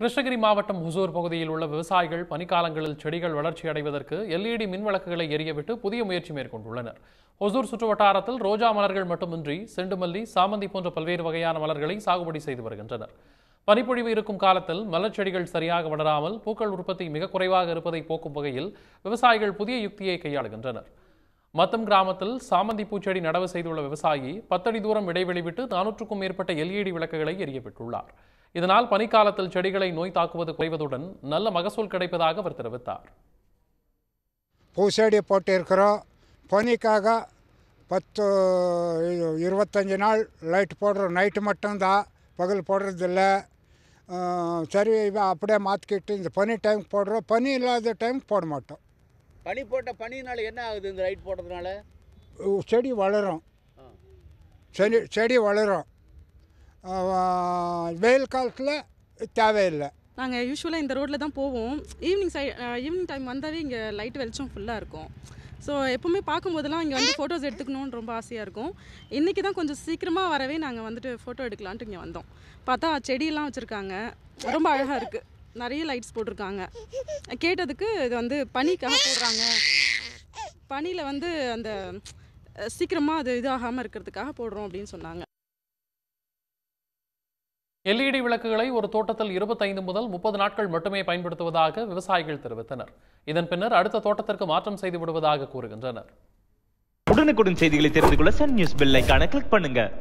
கிருஷ்ணகிரி மாவட்டம் ஹுசூர் பகுதியில் உள்ள விவசாயிகள் பனிக்காலங்களில் செடிகள் வளர்ச்சி அடைவதற்கு எல்இடி மின்விளக்குகளை எரியவிட்டு புதிய முயற்சி மேற்கொண்டுள்ளனர் ஹொசூர் சுற்றுவட்டாரத்தில் ரோஜா மலர்கள் மட்டுமின்றி செண்டுமல்லி சாமந்தி போன்ற பல்வேறு வகையான மலர்களை சாகுபடி செய்து வருகின்றனர் பனிப்பொழிவு இருக்கும் காலத்தில் மலர் செடிகள் சரியாக வளராமல் பூக்கள் உற்பத்தி மிக குறைவாக இருப்பதை போக்கும் வகையில் விவசாயிகள் புதிய யுக்தியை கையாளுகின்றனர் மத்தம் கிராமத்தில் சாமந்தி பூச்செடி நடவு செய்துள்ள விவசாயி பத்தடி தூரம் இடைவெளி விட்டு நானூற்றுக்கும் மேற்பட்ட எல்இடி விளக்குகளை எரியப்பட்டுள்ளார் இதனால் பனிக்காலத்தில் செடிகளை நோய் தாக்குவது குறைவதுடன் நல்ல மகசூல் கிடைப்பதாக அவர் தெரிவித்தார் பூசடி போட்டிருக்கிறோம் பனிக்காக பத்து இருபத்தஞ்சி நாள் லைட் போடுறோம் நைட்டு மட்டும்தான் பகல் போடுறதில்ல சரி அப்படியே மாற்றிக்கிட்டு இந்த பனி டைம் போடுறோம் பனி இல்லாத டைம் போட மாட்டோம் பனி போட்ட பனினால என்ன ஆகுது இந்த லைட் போடுறதுனால செடி வளரும் செடி செடி வளரும் வெயில் காலத்தில் தேவையில்லை நாங்கள் யூஸ்வலாக இந்த ரோட்டில் தான் போவோம் ஈவினிங் சை ஈவினிங் டைம் வந்தாலே இங்கே லைட் வெளிச்சம் ஃபுல்லாக இருக்கும் ஸோ எப்போவுமே பார்க்கும்போதெல்லாம் இங்கே வந்து ஃபோட்டோஸ் எடுத்துக்கணும்னு ரொம்ப ஆசையாக இருக்கும் இன்றைக்கி தான் கொஞ்சம் சீக்கிரமாக வரவே நாங்கள் வந்துட்டு ஃபோட்டோ எடுக்கலான்ட்டு இங்கே வந்தோம் பார்த்தா செடியெல்லாம் வச்சுருக்காங்க ரொம்ப அழகாக இருக்குது நிறைய லைட்ஸ் போட்டிருக்காங்க கேட்டதுக்கு இது வந்து பனிக்காக போடுறாங்க பனியில் வந்து அந்த சீக்கிரமாக அது இதாகாமல் இருக்கிறதுக்காக போடுறோம் அப்படின்னு சொன்னாங்க எல்இடி விளக்குகளை ஒரு தோட்டத்தில் இருபத்தைந்து முதல் முப்பது நாட்கள் மட்டுமே பயன்படுத்துவதாக விவசாயிகள் தெரிவித்தனர் இதன் பின்னர் அடுத்த தோட்டத்திற்கு மாற்றம் செய்து விடுவதாக கூறுகின்றனர் உடனுக்குடன் செய்திகளை தெரிந்து கொள்ள சன் நியூஸ் பெல் கிளிக் பண்ணுங்க